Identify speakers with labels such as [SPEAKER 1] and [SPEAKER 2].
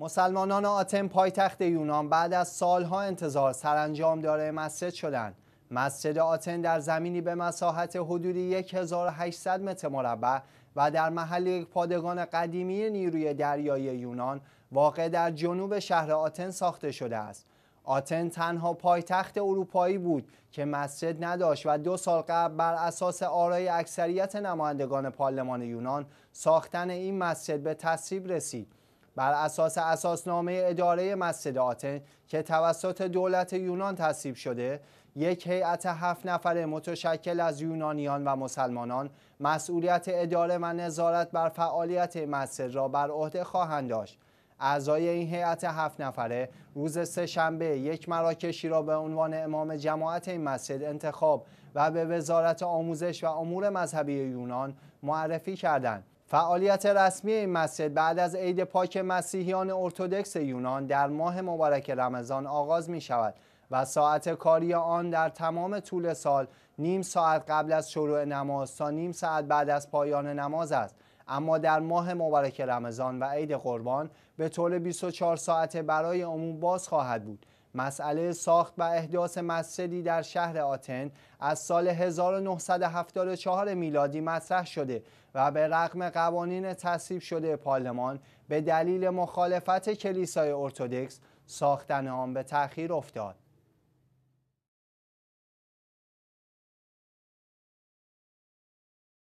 [SPEAKER 1] مسلمانان آتن پایتخت یونان بعد از سالها انتظار سرانجام داره مسجد شدند. مسجد آتن در زمینی به مساحت حدود 1800 متر مربع و در محل یک پادگان قدیمی نیروی دریایی یونان واقع در جنوب شهر آتن ساخته شده است. آتن تنها پایتخت اروپایی بود که مسجد نداشت و دو سال قبل بر اساس آرای اکثریت نمایندگان پارلمان یونان ساختن این مسجد به تصویب رسید. بر اساس اساسنامه اداره مسجد آتن که توسط دولت یونان تصویب شده یک هیئت هفت نفره متشکل از یونانیان و مسلمانان مسئولیت اداره و نظارت بر فعالیت مسجد را بر عهده خواهند داشت اعضای این هیئت هفت نفره روز سه شنبه یک مراکشی را به عنوان امام جماعت این مسجد انتخاب و به وزارت آموزش و امور مذهبی یونان معرفی کردند فعالیت رسمی این مسجد بعد از عید پاک مسیحیان ارتودکس یونان در ماه مبارک رمضان آغاز می شود و ساعت کاری آن در تمام طول سال نیم ساعت قبل از شروع نماز تا نیم ساعت بعد از پایان نماز است اما در ماه مبارک رمضان و عید قربان به طول 24 ساعته برای عموم باز خواهد بود مسئله ساخت و احداث مسجدی در شهر آتن از سال 1974 میلادی مطرح شده و به رغم قوانین تصویب شده پارلمان به دلیل مخالفت کلیسای ارتودکس ساختن آن به تأخیر افتاد